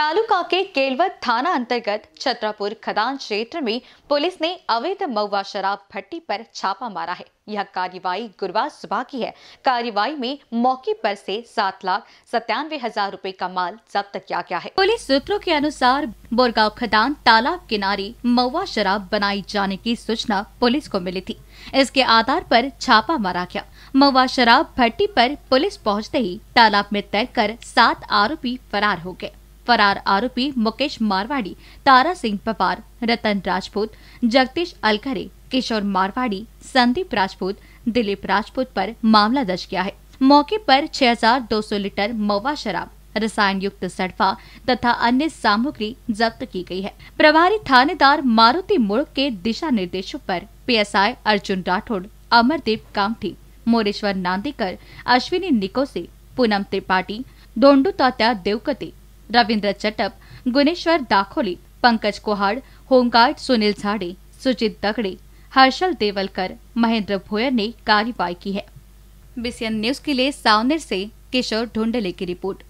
तालुका के केलवत थाना अंतर्गत छत्रापुर खदान क्षेत्र में पुलिस ने अवैध मऊवा शराब भट्टी पर छापा मारा है यह कार्यवाही गुरुवार सुबह की है कार्यवाही में मौके पर से सात लाख सत्तानवे हजार रूपए का माल जब्त किया गया है पुलिस सूत्रों के अनुसार बोरगांव खदान तालाब किनारे मऊवा शराब बनाई जाने की सूचना पुलिस को मिली थी इसके आधार पर छापा मारा गया मऊवा शराब भट्टी पर पुलिस पहुंचते ही तालाब में तैर कर सात आरोपी फरार हो गए फरार आरोपी मुकेश मारवाड़ी तारा सिंह पपार रतन राजपूत जगदीश अलकरे किशोर मारवाड़ी संदीप राजपूत दिलीप राजपूत पर मामला दर्ज किया है मौके पर 6,200 लीटर मवा शराब रसायन युक्त सड़फा तथा अन्य सामग्री जब्त की गई है प्रभारी थानेदार मारुति मुड़ के दिशा निर्देशों पर पीएसआई अर्जुन राठौड़ अमरदीप कामठी मोरेश्वर नांदीकर अश्विनी निकोसे पूनम त्रिपाठी धोंडू तात्या देवकते रविंद्र चटप गुनेश्वर दाखोली पंकज कोहाड़ होमगार्ड सुनील झाड़े सुजीत दगड़े हर्षल देवलकर महेंद्र भोयर ने कार्यवाही की है बीसीएन न्यूज के लिए सावनेर से किशोर ढूंढले की रिपोर्ट